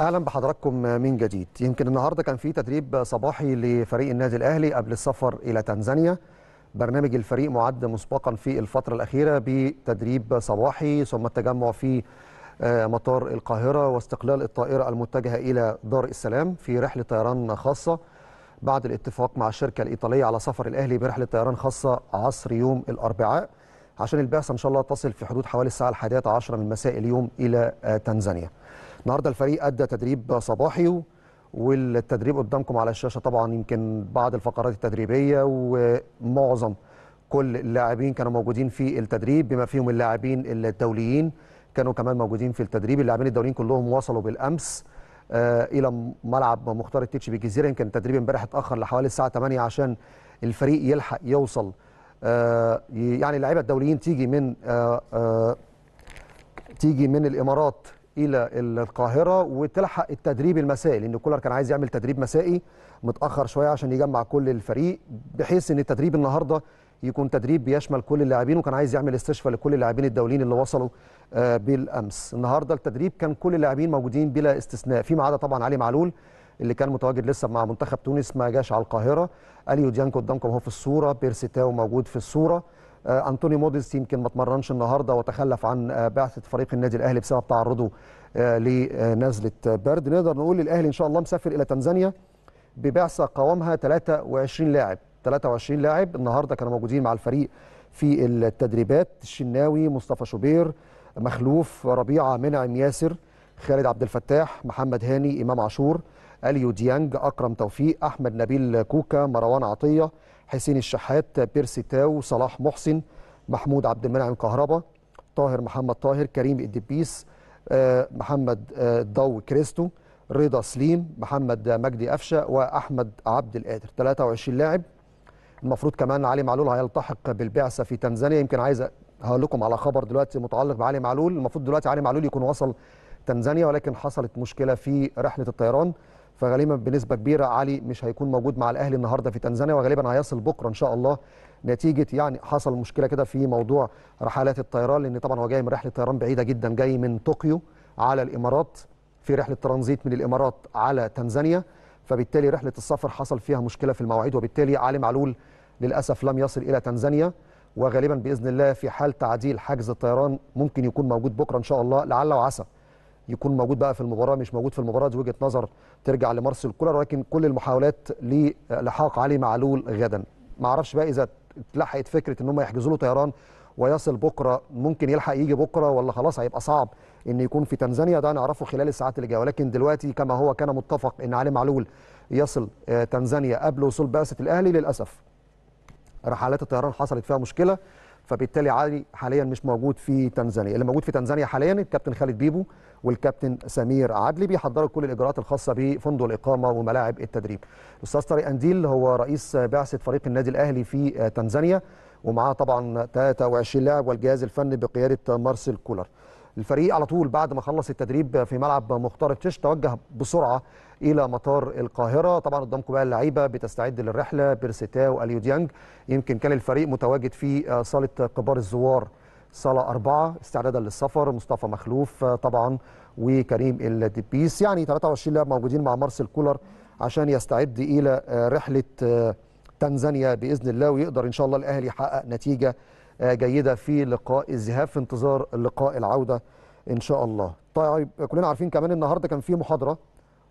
اهلا بحضراتكم من جديد يمكن النهارده كان في تدريب صباحي لفريق النادي الاهلي قبل السفر الى تنزانيا برنامج الفريق معد مسبقا في الفتره الاخيره بتدريب صباحي ثم التجمع في آه، مطار القاهره واستقلال الطائره المتجهه الى دار السلام في رحله طيران خاصه بعد الاتفاق مع الشركه الايطاليه على سفر الاهلي برحله طيران خاصه عصر يوم الاربعاء عشان البعثه ان شاء الله تصل في حدود حوالي الساعه 11 من مساء اليوم الى آه، تنزانيا النهارده الفريق ادى تدريب صباحي والتدريب قدامكم على الشاشه طبعا يمكن بعض الفقرات التدريبيه ومعظم كل اللاعبين كانوا موجودين في التدريب بما فيهم اللاعبين الدوليين كانوا كمان موجودين في التدريب اللاعبين الدوليين كلهم وصلوا بالامس آه، الى ملعب مختار التتش بالجزيره يمكن التدريب امبارح اتاخر لحوالي الساعه 8 عشان الفريق يلحق يوصل آه، يعني اللعيبه الدوليين تيجي من آه، تيجي من الامارات الى القاهره وتلحق التدريب المسائي لان كولر كان عايز يعمل تدريب مسائي متاخر شويه عشان يجمع كل الفريق بحيث ان التدريب النهارده يكون تدريب بيشمل كل اللاعبين وكان عايز يعمل استشفاء لكل اللاعبين الدوليين اللي وصلوا آه، بالامس النهارده التدريب كان كل اللاعبين موجودين بلا استثناء فيما عدا طبعا علي معلول اللي كان متواجد لسه مع منتخب تونس ما جاش على القاهره اليو ديانكو قدامكم اهو في الصوره بيرسي تاو موجود في الصوره آه، انطوني موديس يمكن ما اتمرنش النهارده وتخلف عن آه، بعثه فريق النادي الاهلي بسبب تعرضه آه، لنزله برد نقدر نقول الاهلي ان شاء الله مسافر الى تنزانيا ببعثه قوامها 23 لاعب 23 لاعب النهارده كانوا موجودين مع الفريق في التدريبات الشناوي مصطفى شوبير مخلوف ربيعه منعم ياسر خالد عبد الفتاح محمد هاني امام عاشور اليو ديانج اكرم توفيق احمد نبيل كوكا مروان عطيه حسين الشحات بيرسي تاو صلاح محسن محمود عبد المنعم كهربا طاهر محمد طاهر كريم الدبيس آه، محمد آه، ضو كريستو رضا سليم محمد مجدي قفشه واحمد عبد القادر 23 لاعب المفروض كمان علي معلول هيلتحق بالبعثه في تنزانيا يمكن عايز هقول لكم على خبر دلوقتي متعلق بعلي معلول المفروض دلوقتي علي معلول يكون وصل تنزانيا ولكن حصلت مشكله في رحله الطيران فغالبا بنسبه كبيره علي مش هيكون موجود مع الاهلي النهارده في تنزانيا وغالبا هيصل بكره ان شاء الله نتيجه يعني حصل مشكله كده في موضوع رحلات الطيران لان طبعا هو جاي من رحله طيران بعيده جدا جاي من طوكيو على الامارات في رحله ترانزيت من الامارات على تنزانيا فبالتالي رحله السفر حصل فيها مشكله في المواعيد وبالتالي علي معلول للاسف لم يصل الى تنزانيا وغالبا باذن الله في حال تعديل حجز الطيران ممكن يكون موجود بكره ان شاء الله لعل وعسى يكون موجود بقى في المباراه مش موجود في المباراه دي وجهه نظر ترجع لمارسيل كولر ولكن كل المحاولات للحاق علي معلول غدا ما اعرفش بقى اذا اتلحقت فكره ان هم يحجزوا له طيران ويصل بكره ممكن يلحق يجي بكره ولا خلاص هيبقى صعب ان يكون في تنزانيا ده نعرفه خلال الساعات اللي جايه ولكن دلوقتي كما هو كان متفق ان علي معلول يصل آه، تنزانيا قبل وصول بعثه الاهلي للاسف رحلات الطيران حصلت فيها مشكله فبالتالي علي حاليا مش موجود في تنزانيا اللي موجود في تنزانيا حاليا الكابتن خالد بيبو والكابتن سمير عدلي بيحضروا كل الاجراءات الخاصه بفندق الاقامه وملاعب التدريب الاستاذ طارق انديل هو رئيس بعثه فريق النادي الاهلي في تنزانيا ومعاه طبعا 23 لاعب والجهاز الفني بقياده مارسيل كولر الفريق على طول بعد ما خلص التدريب في ملعب مختار تشيش توجه بسرعه الى مطار القاهره طبعا قدامكم بقى اللعيبه بتستعد للرحله بيرسيتاو اليو ديانج يمكن كان الفريق متواجد في صاله كبار الزوار صاله أربعة استعدادا للسفر مصطفى مخلوف طبعا وكريم الدبيس يعني 23 لاعب موجودين مع مارسيل كولر عشان يستعد الى رحله تنزانيا باذن الله ويقدر ان شاء الله الاهلي يحقق نتيجه آه، جيده في لقاء الذهاب في انتظار لقاء العوده ان شاء الله طيب كلنا عارفين كمان النهارده كان في محاضره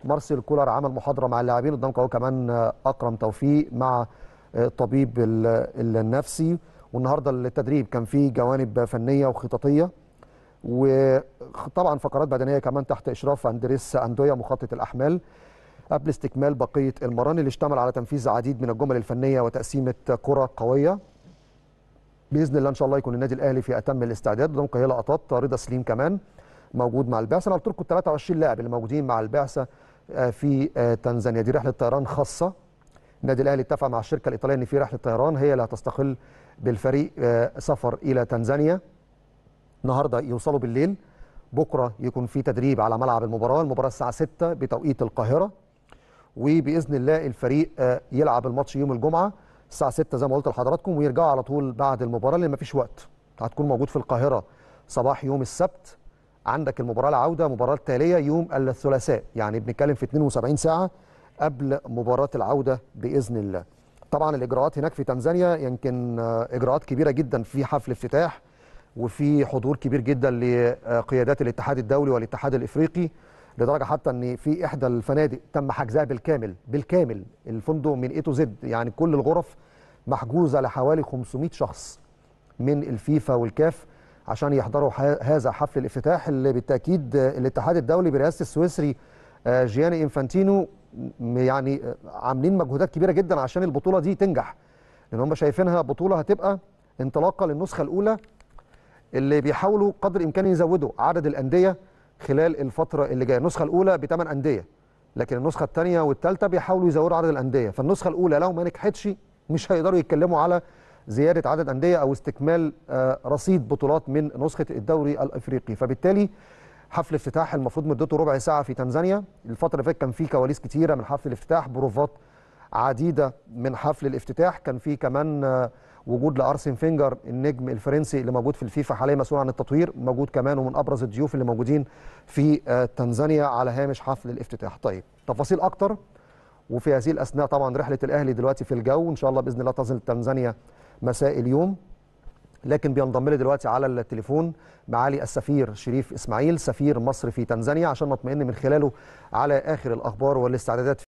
مارسيل كولر عمل محاضره مع اللاعبين قدام قوي كمان آه، اكرم توفيق مع الطبيب آه، النفسي والنهارده التدريب كان فيه جوانب فنيه وخططيه وطبعا فقرات بدنيه كمان تحت اشراف اندريس اندويا مخطط الاحمال قبل استكمال بقيه المران اللي اشتمل على تنفيذ عديد من الجمل الفنيه وتقسيمه كره قويه باذن الله ان شاء الله يكون النادي الاهلي في اتم الاستعداد قدام هي لقطات رضا سليم كمان موجود مع البعثه انا قلت لكم 23 لاعب اللي موجودين مع البعثه آه، في آه، تنزانيا دي رحله طيران خاصه النادي الاهلي اتفق مع الشركه الايطاليه ان في رحله طيران هي اللي هتستقل بالفريق آه، سفر الى تنزانيا النهارده يوصلوا بالليل بكره يكون في تدريب على ملعب المباراه المباراه الساعه 6 بتوقيت القاهره وباذن الله الفريق يلعب الماتش يوم الجمعه الساعه 6 زي ما قلت لحضراتكم ويرجعوا على طول بعد المباراه لان مفيش وقت هتكون موجود في القاهره صباح يوم السبت عندك المباراه العوده مباراه التاليه يوم الثلاثاء يعني بنتكلم في 72 ساعه قبل مباراه العوده باذن الله طبعا الاجراءات هناك في تنزانيا يمكن آه، اجراءات كبيره جدا في حفل افتتاح وفي حضور كبير جدا لقيادات الاتحاد الدولي والاتحاد الافريقي لدرجه حتى ان في احدى الفنادق تم حجزها بالكامل بالكامل الفندق من اي تو زد يعني كل الغرف محجوزه لحوالي 500 شخص من الفيفا والكاف عشان يحضروا هذا حفل الافتتاح اللي بالتاكيد الاتحاد الدولي برئاسه السويسري آه، جياني انفانتينو يعني آه، عاملين مجهودات كبيره جدا عشان البطوله دي تنجح لان هم شايفينها بطوله هتبقى انطلاقه للنسخه الاولى اللي بيحاولوا قدر الامكان يزودوا عدد الانديه خلال الفتره اللي جايه النسخه الاولى بثمان انديه لكن النسخه الثانيه والثالثه بيحاولوا يزودوا عدد الانديه فالنسخه الاولى لو ما نجحتش مش هيقدروا يتكلموا على زياده عدد انديه او استكمال آه، رصيد بطولات من نسخه الدوري الافريقي فبالتالي حفل افتتاح المفروض مدته ربع ساعه في تنزانيا الفتره اللي فاتت كان في كواليس كتيره من حفل الافتتاح بروفات عديده من حفل الافتتاح كان في كمان آه، وجود لارسن فينجر النجم الفرنسي اللي موجود في الفيفا حاليا مسؤول عن التطوير موجود كمان ومن ابرز الضيوف اللي موجودين في آه، تنزانيا على هامش حفل الافتتاح طيب تفاصيل اكتر وفي هذه الاثناء طبعا رحله الاهلي دلوقتي في الجو ان شاء الله باذن الله تصل تنزانيا مساء اليوم لكن بينضم لي دلوقتي على التليفون معالي السفير شريف اسماعيل سفير مصر في تنزانيا عشان نطمئن من خلاله على اخر الاخبار والاستعدادات